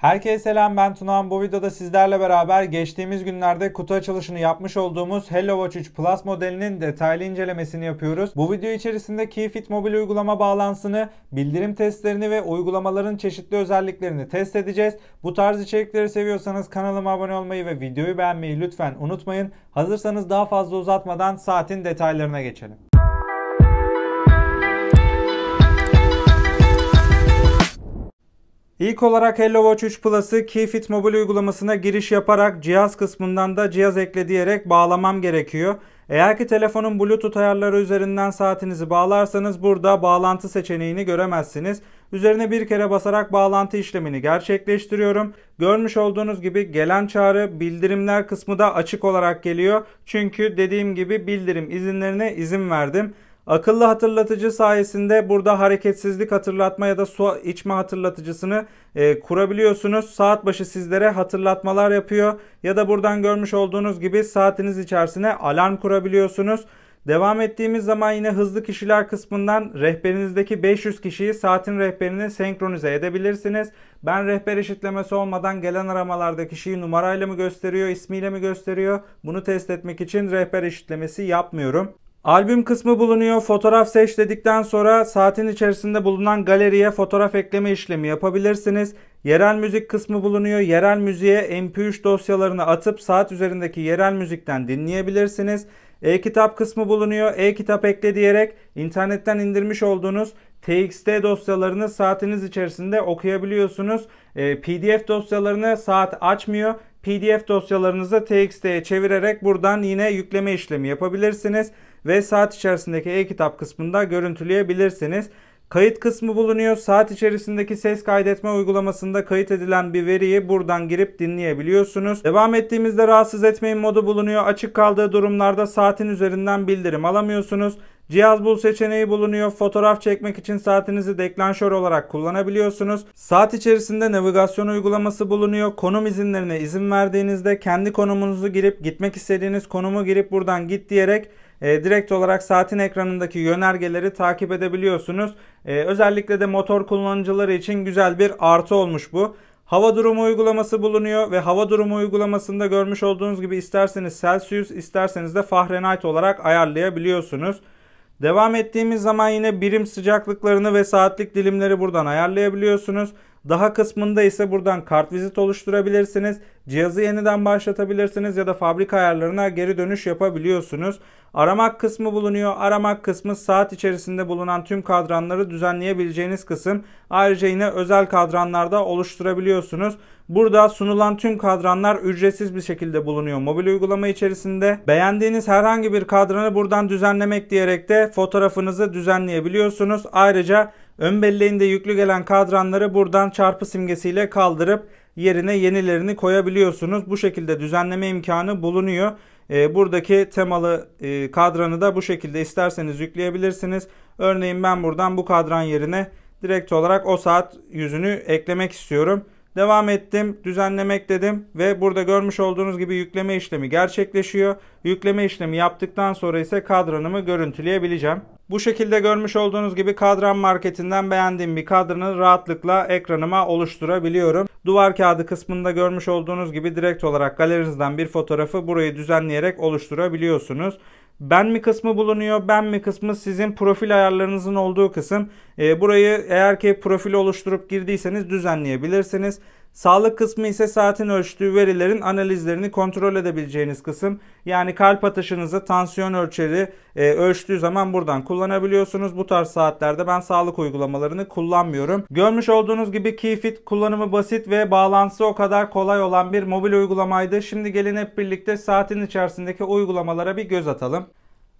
Herkese selam ben Tunan. Bu videoda sizlerle beraber geçtiğimiz günlerde kutu açılışını yapmış olduğumuz Hello Watch 3 Plus modelinin detaylı incelemesini yapıyoruz. Bu video içerisinde KeyFit mobil uygulama bağlantısını, bildirim testlerini ve uygulamaların çeşitli özelliklerini test edeceğiz. Bu tarz içerikleri seviyorsanız kanalıma abone olmayı ve videoyu beğenmeyi lütfen unutmayın. Hazırsanız daha fazla uzatmadan saatin detaylarına geçelim. İlk olarak Hello Watch 3 Plus'ı KeyFit mobil uygulamasına giriş yaparak cihaz kısmından da cihaz ekle diyerek bağlamam gerekiyor. Eğer ki telefonun Bluetooth ayarları üzerinden saatinizi bağlarsanız burada bağlantı seçeneğini göremezsiniz. Üzerine bir kere basarak bağlantı işlemini gerçekleştiriyorum. Görmüş olduğunuz gibi gelen çağrı bildirimler kısmı da açık olarak geliyor. Çünkü dediğim gibi bildirim izinlerine izin verdim. Akıllı hatırlatıcı sayesinde burada hareketsizlik hatırlatma ya da su içme hatırlatıcısını e, kurabiliyorsunuz. Saat başı sizlere hatırlatmalar yapıyor ya da buradan görmüş olduğunuz gibi saatiniz içerisine alarm kurabiliyorsunuz. Devam ettiğimiz zaman yine hızlı kişiler kısmından rehberinizdeki 500 kişiyi saatin rehberini senkronize edebilirsiniz. Ben rehber eşitlemesi olmadan gelen aramalarda kişiyi numarayla mı gösteriyor, ismiyle mi gösteriyor? Bunu test etmek için rehber eşitlemesi yapmıyorum. Albüm kısmı bulunuyor. Fotoğraf seç dedikten sonra saatin içerisinde bulunan galeriye fotoğraf ekleme işlemi yapabilirsiniz. Yerel müzik kısmı bulunuyor. Yerel müziğe MP3 dosyalarını atıp saat üzerindeki yerel müzikten dinleyebilirsiniz. E-kitap kısmı bulunuyor. E-kitap ekle diyerek internetten indirmiş olduğunuz TXT dosyalarını saatiniz içerisinde okuyabiliyorsunuz. E, PDF dosyalarını saat açmıyor. PDF dosyalarınızı TXT'ye çevirerek buradan yine yükleme işlemi yapabilirsiniz ve saat içerisindeki e-kitap kısmında görüntüleyebilirsiniz. Kayıt kısmı bulunuyor. Saat içerisindeki ses kaydetme uygulamasında kayıt edilen bir veriyi buradan girip dinleyebiliyorsunuz. Devam ettiğimizde rahatsız etmeyin modu bulunuyor. Açık kaldığı durumlarda saatin üzerinden bildirim alamıyorsunuz. Cihaz bul seçeneği bulunuyor. Fotoğraf çekmek için saatinizi deklanşör olarak kullanabiliyorsunuz. Saat içerisinde navigasyon uygulaması bulunuyor. Konum izinlerine izin verdiğinizde kendi konumunuzu girip gitmek istediğiniz konumu girip buradan git diyerek e, direkt olarak saatin ekranındaki yönergeleri takip edebiliyorsunuz. E, özellikle de motor kullanıcıları için güzel bir artı olmuş bu. Hava durumu uygulaması bulunuyor ve hava durumu uygulamasında görmüş olduğunuz gibi isterseniz Celsius isterseniz de Fahrenheit olarak ayarlayabiliyorsunuz. Devam ettiğimiz zaman yine birim sıcaklıklarını ve saatlik dilimleri buradan ayarlayabiliyorsunuz. Daha kısmında ise buradan kartvizit oluşturabilirsiniz. Cihazı yeniden başlatabilirsiniz ya da fabrika ayarlarına geri dönüş yapabiliyorsunuz. Aramak kısmı bulunuyor. Aramak kısmı saat içerisinde bulunan tüm kadranları düzenleyebileceğiniz kısım. Ayrıca yine özel kadranlarda oluşturabiliyorsunuz. Burada sunulan tüm kadranlar ücretsiz bir şekilde bulunuyor mobil uygulama içerisinde. Beğendiğiniz herhangi bir kadranı buradan düzenlemek diyerek de fotoğrafınızı düzenleyebiliyorsunuz. Ayrıca ön belleğinde yüklü gelen kadranları buradan çarpı simgesiyle kaldırıp yerine yenilerini koyabiliyorsunuz. Bu şekilde düzenleme imkanı bulunuyor. Ee, buradaki temalı e, kadranı da bu şekilde isterseniz yükleyebilirsiniz. Örneğin ben buradan bu kadran yerine direkt olarak o saat yüzünü eklemek istiyorum. Devam ettim, düzenlemek dedim ve burada görmüş olduğunuz gibi yükleme işlemi gerçekleşiyor. Yükleme işlemi yaptıktan sonra ise kadranımı görüntüleyebileceğim. Bu şekilde görmüş olduğunuz gibi kadran marketinden beğendiğim bir kadranı rahatlıkla ekranıma oluşturabiliyorum. Duvar kağıdı kısmında görmüş olduğunuz gibi direkt olarak galerinizden bir fotoğrafı burayı düzenleyerek oluşturabiliyorsunuz ben mi kısmı bulunuyor. Ben mi kısmı sizin profil ayarlarınızın olduğu kısım. Ee, burayı eğer ki profil oluşturup girdiyseniz düzenleyebilirsiniz. Sağlık kısmı ise saatin ölçtüğü verilerin analizlerini kontrol edebileceğiniz kısım. Yani kalp atışınızı, tansiyon ölçeri e, ölçtüğü zaman buradan kullanabiliyorsunuz. Bu tarz saatlerde ben sağlık uygulamalarını kullanmıyorum. Görmüş olduğunuz gibi KeyFit kullanımı basit ve bağlantısı o kadar kolay olan bir mobil uygulamaydı. Şimdi gelin hep birlikte saatin içerisindeki uygulamalara bir göz atalım.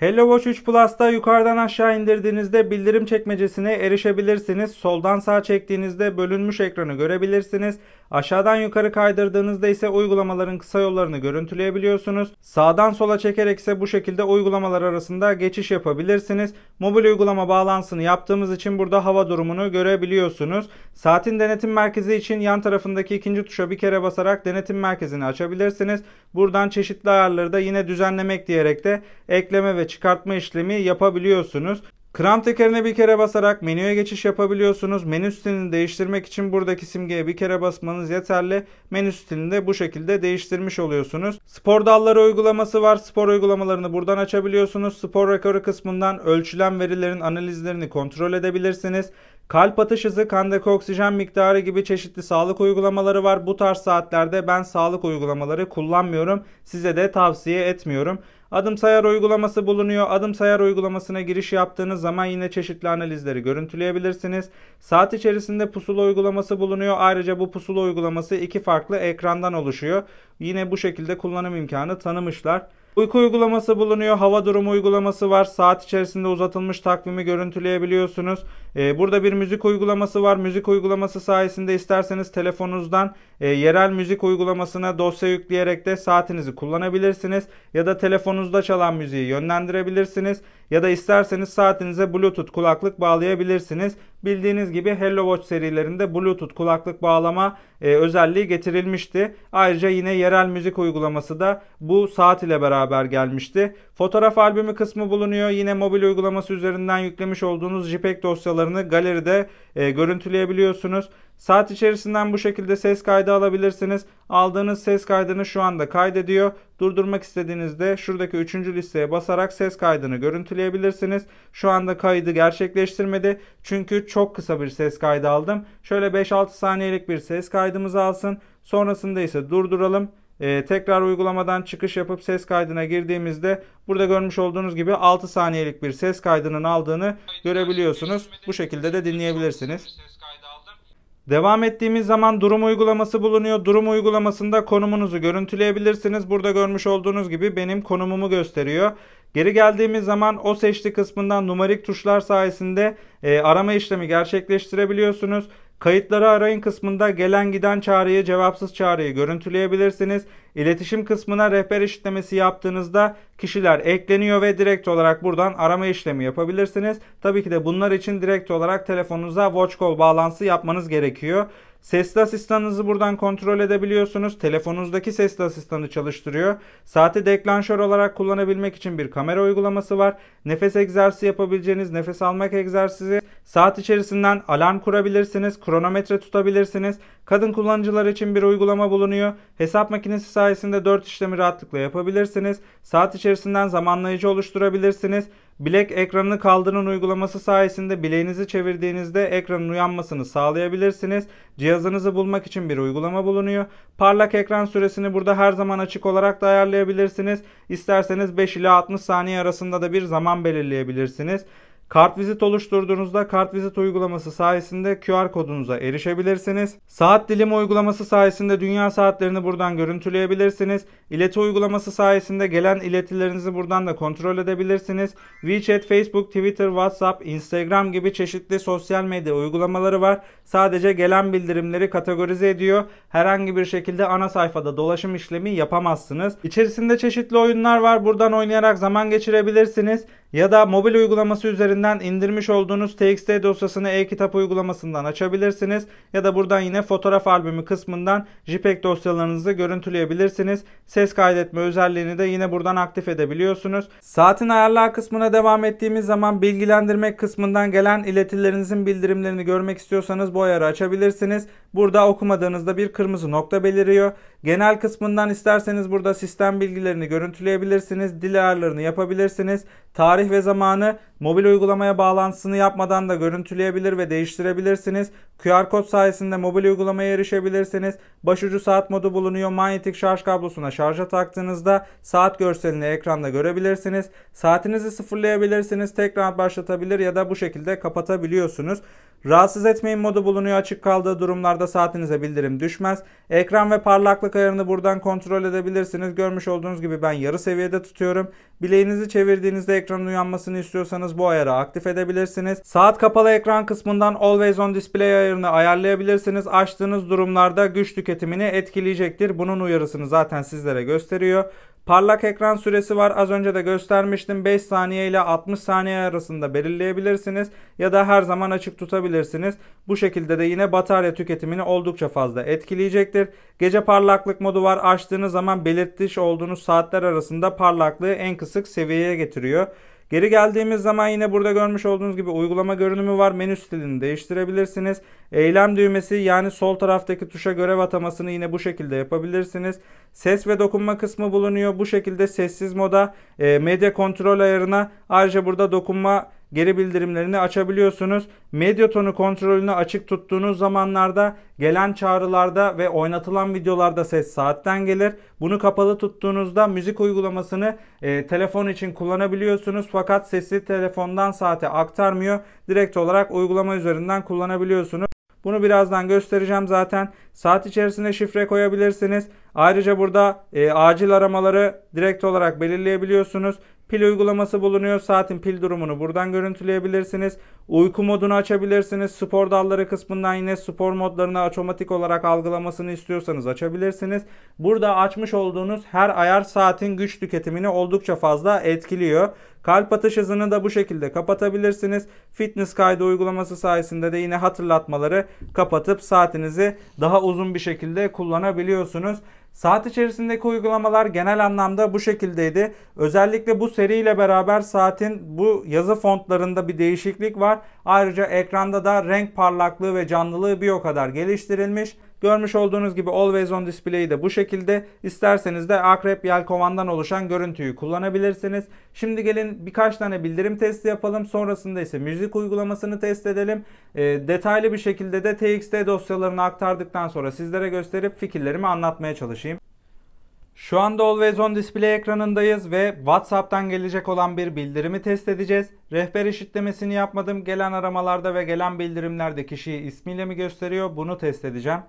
Hello Watch 3 Plus'ta yukarıdan aşağı indirdiğinizde bildirim çekmecesine erişebilirsiniz. Soldan sağ çektiğinizde bölünmüş ekranı görebilirsiniz. Aşağıdan yukarı kaydırdığınızda ise uygulamaların kısa yollarını görüntüleyebiliyorsunuz. Sağdan sola çekerek ise bu şekilde uygulamalar arasında geçiş yapabilirsiniz. Mobil uygulama bağlantısını yaptığımız için burada hava durumunu görebiliyorsunuz. Saatin denetim merkezi için yan tarafındaki ikinci tuşa bir kere basarak denetim merkezini açabilirsiniz. Buradan çeşitli ayarları da yine düzenlemek diyerek de ekleme ve çıkartma işlemi yapabiliyorsunuz. Kram tekerine bir kere basarak menüye geçiş yapabiliyorsunuz. Menü stilini değiştirmek için buradaki simgeye bir kere basmanız yeterli. Menü stilini de bu şekilde değiştirmiş oluyorsunuz. Spor dalları uygulaması var. Spor uygulamalarını buradan açabiliyorsunuz. Spor rekoru kısmından ölçülen verilerin analizlerini kontrol edebilirsiniz. Kalp atış hızı, kandaki oksijen miktarı gibi çeşitli sağlık uygulamaları var. Bu tarz saatlerde ben sağlık uygulamaları kullanmıyorum. Size de tavsiye etmiyorum. Adım sayar uygulaması bulunuyor. Adım sayar uygulamasına giriş yaptığınız zaman yine çeşitli analizleri görüntüleyebilirsiniz. Saat içerisinde pusula uygulaması bulunuyor. Ayrıca bu pusula uygulaması iki farklı ekrandan oluşuyor. Yine bu şekilde kullanım imkanı tanımışlar. Uyku uygulaması bulunuyor. Hava durumu uygulaması var. Saat içerisinde uzatılmış takvimi görüntüleyebiliyorsunuz. Ee, burada bir müzik uygulaması var. Müzik uygulaması sayesinde isterseniz telefonunuzdan e, yerel müzik uygulamasına dosya yükleyerek de saatinizi kullanabilirsiniz. Ya da telefonunuzda çalan müziği yönlendirebilirsiniz. Ya da isterseniz saatinize Bluetooth kulaklık bağlayabilirsiniz. Bildiğiniz gibi Hello Watch serilerinde Bluetooth kulaklık bağlama e, özelliği getirilmişti. Ayrıca yine yerel müzik uygulaması da bu saat ile beraber gelmişti. Fotoğraf albümü kısmı bulunuyor. Yine mobil uygulaması üzerinden yüklemiş olduğunuz JPEG dosyalarını galeride e, görüntüleyebiliyorsunuz. Saat içerisinden bu şekilde ses kaydı alabilirsiniz. Aldığınız ses kaydını şu anda kaydediyor. Durdurmak istediğinizde şuradaki 3. listeye basarak ses kaydını görüntüleyebilirsiniz. Şu anda kaydı gerçekleştirmedi. Çünkü çok kısa bir ses kaydı aldım. Şöyle 5-6 saniyelik bir ses kaydımızı alsın. Sonrasında ise durduralım. Ee, tekrar uygulamadan çıkış yapıp ses kaydına girdiğimizde burada görmüş olduğunuz gibi 6 saniyelik bir ses kaydının aldığını görebiliyorsunuz. Bu şekilde de dinleyebilirsiniz. Devam ettiğimiz zaman durum uygulaması bulunuyor. Durum uygulamasında konumunuzu görüntüleyebilirsiniz. Burada görmüş olduğunuz gibi benim konumumu gösteriyor. Geri geldiğimiz zaman o seçti kısmından numarik tuşlar sayesinde e, arama işlemi gerçekleştirebiliyorsunuz. Kayıtları arayın kısmında gelen giden çağrıyı cevapsız çağrıyı görüntüleyebilirsiniz. İletişim kısmına rehber işlemesi yaptığınızda kişiler ekleniyor ve direkt olarak buradan arama işlemi yapabilirsiniz. Tabii ki de bunlar için direkt olarak telefonunuza watch call bağlantısı yapmanız gerekiyor. Sesli asistanınızı buradan kontrol edebiliyorsunuz. Telefonunuzdaki sesli asistanı çalıştırıyor. Saati deklanşör olarak kullanabilmek için bir kamera uygulaması var. Nefes egzersizi yapabileceğiniz nefes almak egzersizi. Saat içerisinden alarm kurabilirsiniz. Kronometre tutabilirsiniz. Kadın kullanıcılar için bir uygulama bulunuyor. Hesap makinesi sayesinde 4 işlemi rahatlıkla yapabilirsiniz. Saat içerisinden zamanlayıcı oluşturabilirsiniz. Bilek ekranını kaldıran uygulaması sayesinde bileğinizi çevirdiğinizde ekranın uyanmasını sağlayabilirsiniz. Cihazınızı bulmak için bir uygulama bulunuyor. Parlak ekran süresini burada her zaman açık olarak da ayarlayabilirsiniz. İsterseniz 5 ila 60 saniye arasında da bir zaman belirleyebilirsiniz. Kartvizit oluşturduğunuzda Kartvizit uygulaması sayesinde QR kodunuza erişebilirsiniz. Saat dilimi uygulaması sayesinde dünya saatlerini buradan görüntüleyebilirsiniz. İleti uygulaması sayesinde gelen iletilerinizi buradan da kontrol edebilirsiniz. WeChat, Facebook, Twitter, WhatsApp, Instagram gibi çeşitli sosyal medya uygulamaları var. Sadece gelen bildirimleri kategorize ediyor. Herhangi bir şekilde ana sayfada dolaşım işlemi yapamazsınız. İçerisinde çeşitli oyunlar var. Buradan oynayarak zaman geçirebilirsiniz ya da mobil uygulaması üzerinden indirmiş olduğunuz txt dosyasını e-kitap uygulamasından açabilirsiniz ya da buradan yine fotoğraf albümü kısmından JPEG dosyalarınızı görüntüleyebilirsiniz. Ses kaydetme özelliğini de yine buradan aktif edebiliyorsunuz. Saatin ayarlar kısmına devam ettiğimiz zaman bilgilendirmek kısmından gelen iletilerinizin bildirimlerini görmek istiyorsanız bu ayarı açabilirsiniz. Burada okumadığınızda bir kırmızı nokta beliriyor. Genel kısmından isterseniz burada sistem bilgilerini görüntüleyebilirsiniz. Dil ayarlarını yapabilirsiniz. Tarih ve zamanı mobil uygulamaya bağlantısını yapmadan da görüntüleyebilir ve değiştirebilirsiniz. QR kod sayesinde mobil uygulamaya erişebilirsiniz. Başucu saat modu bulunuyor. Manyetik şarj kablosuna şarja taktığınızda saat görselini ekranda görebilirsiniz. Saatinizi sıfırlayabilirsiniz. Tekrar başlatabilir ya da bu şekilde kapatabiliyorsunuz. Rahatsız etmeyin modu bulunuyor açık kaldığı durumlarda da saatinize bildirim düşmez. Ekran ve parlaklık ayarını buradan kontrol edebilirsiniz. Görmüş olduğunuz gibi ben yarı seviyede tutuyorum. Bileğinizi çevirdiğinizde ekranın uyanmasını istiyorsanız bu ayarı aktif edebilirsiniz. Saat kapalı ekran kısmından Always on Display ayarını ayarlayabilirsiniz. Açtığınız durumlarda güç tüketimini etkileyecektir. Bunun uyarısını zaten sizlere gösteriyor. Parlak ekran süresi var. Az önce de göstermiştim. 5 saniye ile 60 saniye arasında belirleyebilirsiniz ya da her zaman açık tutabilirsiniz. Bu şekilde de yine batarya tüketimini oldukça fazla etkileyecektir. Gece parlaklık modu var. Açtığınız zaman belirtiş olduğunuz saatler arasında parlaklığı en kısık seviyeye getiriyor. Geri geldiğimiz zaman yine burada görmüş olduğunuz gibi uygulama görünümü var. Menü stilini değiştirebilirsiniz. Eylem düğmesi yani sol taraftaki tuşa görev atamasını yine bu şekilde yapabilirsiniz. Ses ve dokunma kısmı bulunuyor. Bu şekilde sessiz moda, e, medya kontrol ayarına ayrıca burada dokunma geri bildirimlerini açabiliyorsunuz. Medyatonu kontrolünü açık tuttuğunuz zamanlarda gelen çağrılarda ve oynatılan videolarda ses saatten gelir. Bunu kapalı tuttuğunuzda müzik uygulamasını e, telefon için kullanabiliyorsunuz fakat sesi telefondan saate aktarmıyor. Direkt olarak uygulama üzerinden kullanabiliyorsunuz. Bunu birazdan göstereceğim zaten. Saat içerisinde şifre koyabilirsiniz. Ayrıca burada e, acil aramaları direkt olarak belirleyebiliyorsunuz. Pil uygulaması bulunuyor. Saatin pil durumunu buradan görüntüleyebilirsiniz. Uyku modunu açabilirsiniz. Spor dalları kısmından yine spor modlarını otomatik olarak algılamasını istiyorsanız açabilirsiniz. Burada açmış olduğunuz her ayar saatin güç tüketimini oldukça fazla etkiliyor. Kalp atış hızını da bu şekilde kapatabilirsiniz. Fitness kaydı uygulaması sayesinde de yine hatırlatmaları kapatıp saatinizi daha uzun bir şekilde kullanabiliyorsunuz. Saat içerisindeki uygulamalar genel anlamda bu şekildeydi. Özellikle bu seriyle beraber saatin bu yazı fontlarında bir değişiklik var. Ayrıca ekranda da renk parlaklığı ve canlılığı bir o kadar geliştirilmiş. Görmüş olduğunuz gibi Always On Display'i de bu şekilde. İsterseniz de akrep yelkovandan oluşan görüntüyü kullanabilirsiniz. Şimdi gelin birkaç tane bildirim testi yapalım. Sonrasında ise müzik uygulamasını test edelim. E, detaylı bir şekilde de TXT dosyalarını aktardıktan sonra sizlere gösterip fikirlerimi anlatmaya çalışayım. Şu anda Always On Display ekranındayız ve WhatsApp'tan gelecek olan bir bildirimi test edeceğiz. Rehber eşitlemesini yapmadım. Gelen aramalarda ve gelen bildirimlerde kişiyi ismiyle mi gösteriyor bunu test edeceğim.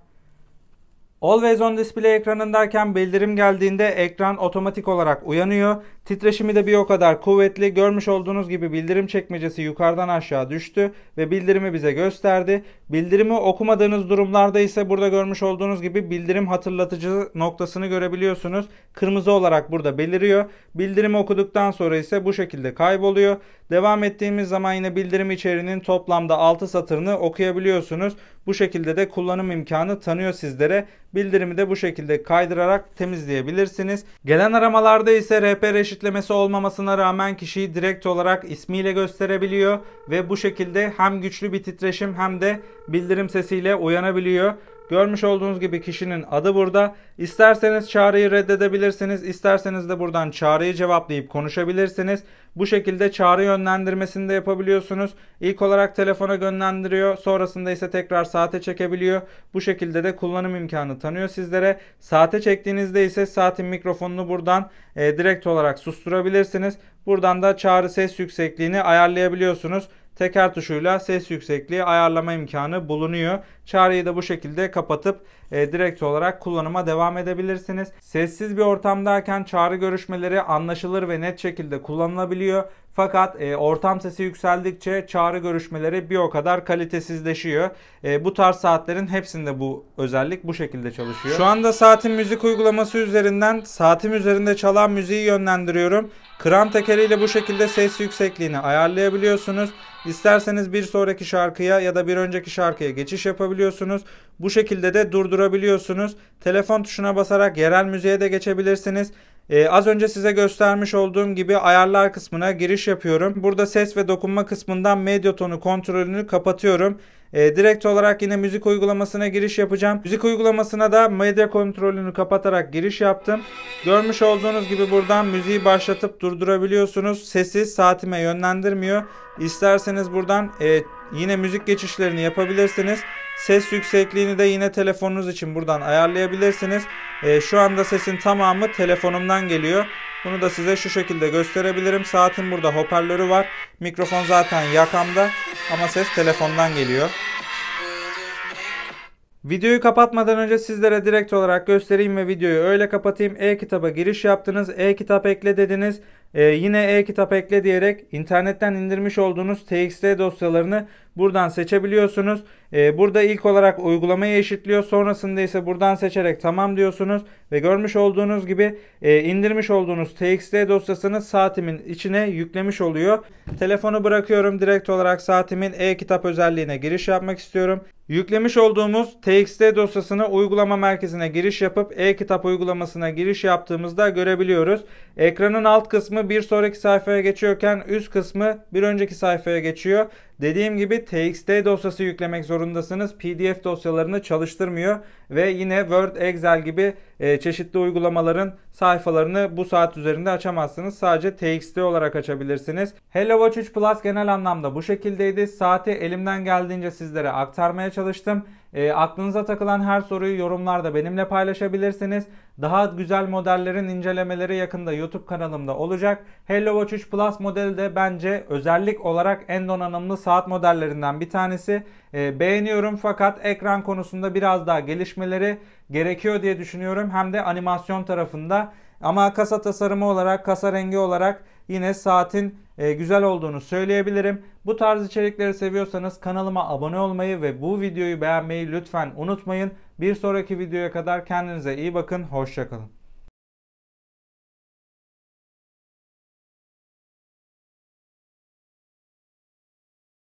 Always on display ekranındayken bildirim geldiğinde ekran otomatik olarak uyanıyor. Titreşimi de bir o kadar kuvvetli. Görmüş olduğunuz gibi bildirim çekmecesi yukarıdan aşağı düştü ve bildirimi bize gösterdi. Bildirimi okumadığınız durumlarda ise burada görmüş olduğunuz gibi bildirim hatırlatıcı noktasını görebiliyorsunuz. Kırmızı olarak burada beliriyor. Bildirimi okuduktan sonra ise bu şekilde kayboluyor. Devam ettiğimiz zaman yine bildirim içeriğinin toplamda 6 satırını okuyabiliyorsunuz. Bu şekilde de kullanım imkanı tanıyor sizlere. Bildirimi de bu şekilde kaydırarak temizleyebilirsiniz. Gelen aramalarda ise rehber eşitlemesi olmamasına rağmen kişiyi direkt olarak ismiyle gösterebiliyor ve bu şekilde hem güçlü bir titreşim hem de bildirim sesiyle uyanabiliyor. Görmüş olduğunuz gibi kişinin adı burada. İsterseniz çağrıyı reddedebilirsiniz. isterseniz de buradan çağrıyı cevaplayıp konuşabilirsiniz. Bu şekilde çağrı yönlendirmesini de yapabiliyorsunuz. İlk olarak telefona gönderiyor, Sonrasında ise tekrar saate çekebiliyor. Bu şekilde de kullanım imkanı tanıyor sizlere. Saate çektiğinizde ise saatin mikrofonunu buradan e, direkt olarak susturabilirsiniz. Buradan da çağrı ses yüksekliğini ayarlayabiliyorsunuz teker tuşuyla ses yüksekliği ayarlama imkanı bulunuyor. Çağrıyı da bu şekilde kapatıp e, direkt olarak kullanıma devam edebilirsiniz. Sessiz bir ortamdayken çağrı görüşmeleri anlaşılır ve net şekilde kullanılabiliyor. Fakat e, ortam sesi yükseldikçe çağrı görüşmeleri bir o kadar kalitesizleşiyor. E, bu tarz saatlerin hepsinde bu özellik bu şekilde çalışıyor. Şu anda saatin müzik uygulaması üzerinden saatim üzerinde çalan müziği yönlendiriyorum. Kran tekeriyle bu şekilde ses yüksekliğini ayarlayabiliyorsunuz. İsterseniz bir sonraki şarkıya ya da bir önceki şarkıya geçiş yapabiliyorsunuz. Bu şekilde de durdurabiliyorsunuz. Telefon tuşuna basarak yerel müziğe de geçebilirsiniz. Ee, az önce size göstermiş olduğum gibi ayarlar kısmına giriş yapıyorum. Burada ses ve dokunma kısmından medya tonu kontrolünü kapatıyorum. E, direkt olarak yine müzik uygulamasına giriş yapacağım. Müzik uygulamasına da medya kontrolünü kapatarak giriş yaptım. Görmüş olduğunuz gibi buradan müziği başlatıp durdurabiliyorsunuz. Sesi saatime yönlendirmiyor. İsterseniz buradan e, yine müzik geçişlerini yapabilirsiniz. Ses yüksekliğini de yine telefonunuz için buradan ayarlayabilirsiniz. E, şu anda sesin tamamı telefonumdan geliyor. Bunu da size şu şekilde gösterebilirim. Saatin burada hoparlörü var. Mikrofon zaten yakamda ama ses telefondan geliyor. Videoyu kapatmadan önce sizlere direkt olarak göstereyim ve videoyu öyle kapatayım. E-kitaba giriş yaptınız, e-kitap ekle dediniz. Ee, yine e-kitap ekle diyerek internetten indirmiş olduğunuz TXT dosyalarını Buradan seçebiliyorsunuz. Ee, burada ilk olarak uygulamayı eşitliyor. Sonrasında ise buradan seçerek tamam diyorsunuz. Ve görmüş olduğunuz gibi e, indirmiş olduğunuz txt dosyasını saatimin içine yüklemiş oluyor. Telefonu bırakıyorum. Direkt olarak saatimin e-kitap özelliğine giriş yapmak istiyorum. Yüklemiş olduğumuz txt dosyasını uygulama merkezine giriş yapıp e-kitap uygulamasına giriş yaptığımızda görebiliyoruz. Ekranın alt kısmı bir sonraki sayfaya geçiyorken üst kısmı bir önceki sayfaya geçiyor. Dediğim gibi txt dosyası yüklemek zorundasınız. PDF dosyalarını çalıştırmıyor ve yine Word, Excel gibi e, çeşitli uygulamaların sayfalarını bu saat üzerinde açamazsınız. Sadece txt olarak açabilirsiniz. Hello Watch 3 Plus genel anlamda bu şekildeydi. Saati elimden geldiğince sizlere aktarmaya çalıştım. E, aklınıza takılan her soruyu yorumlarda benimle paylaşabilirsiniz. Daha güzel modellerin incelemeleri yakında YouTube kanalımda olacak. Hello Watch 3 Plus modeli de bence özellik olarak en donanımlı saat modellerinden bir tanesi. E, beğeniyorum fakat ekran konusunda biraz daha gelişmeleri gerekiyor diye düşünüyorum. Hem de animasyon tarafında. Ama kasa tasarımı olarak, kasa rengi olarak yine saatin e, güzel olduğunu söyleyebilirim. Bu tarz içerikleri seviyorsanız kanalıma abone olmayı ve bu videoyu beğenmeyi lütfen unutmayın. Bir sonraki videoya kadar kendinize iyi bakın. Hoşçakalın.